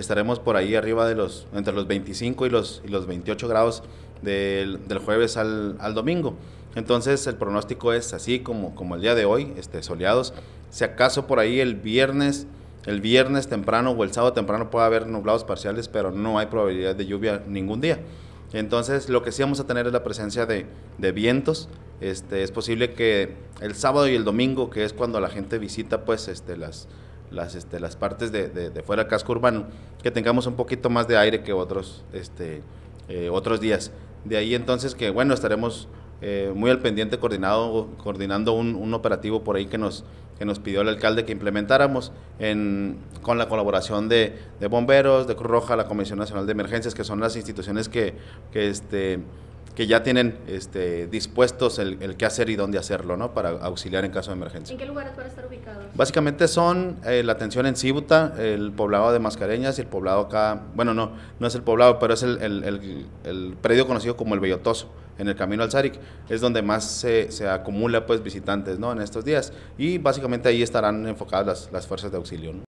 estaremos por ahí arriba de los, entre los 25 y los, y los 28 grados del, jueves al, domingo. Entonces el pronóstico es así como, como el día de hoy, este, soleados. Si acaso por ahí el viernes, el viernes temprano o el sábado temprano puede haber nublados parciales, pero no hay probabilidad de lluvia ningún día. Entonces lo que sí vamos a tener es la presencia de, vientos, este, es posible que el sábado y el domingo, que es cuando la gente visita pues este, las, este, las, partes de, fuera del casco urbano, que tengamos un poquito más de aire que otros, este, eh, otros días. De ahí entonces que, bueno, estaremos eh, muy al pendiente coordinado, coordinando un, operativo por ahí que nos, nos pidió el alcalde que implementáramos con la colaboración de, bomberos, de Cruz Roja, la Comisión Nacional de Emergencias, que son las instituciones que, que este, que ya tienen este, dispuestos el, qué hacer y dónde hacerlo, ¿no? Para auxiliar en caso de emergencia. ¿En qué lugares van a estar ubicados? Básicamente son eh, la atención en Cibuta, el poblado de Mascareñas y el poblado acá, bueno, no, no es el poblado, pero es el, el, el predio conocido como el Bellotoso, en el camino al Zaric, es donde más se, se, acumula pues visitantes, ¿no? En estos días. Y básicamente ahí estarán enfocadas las, las fuerzas de auxilio,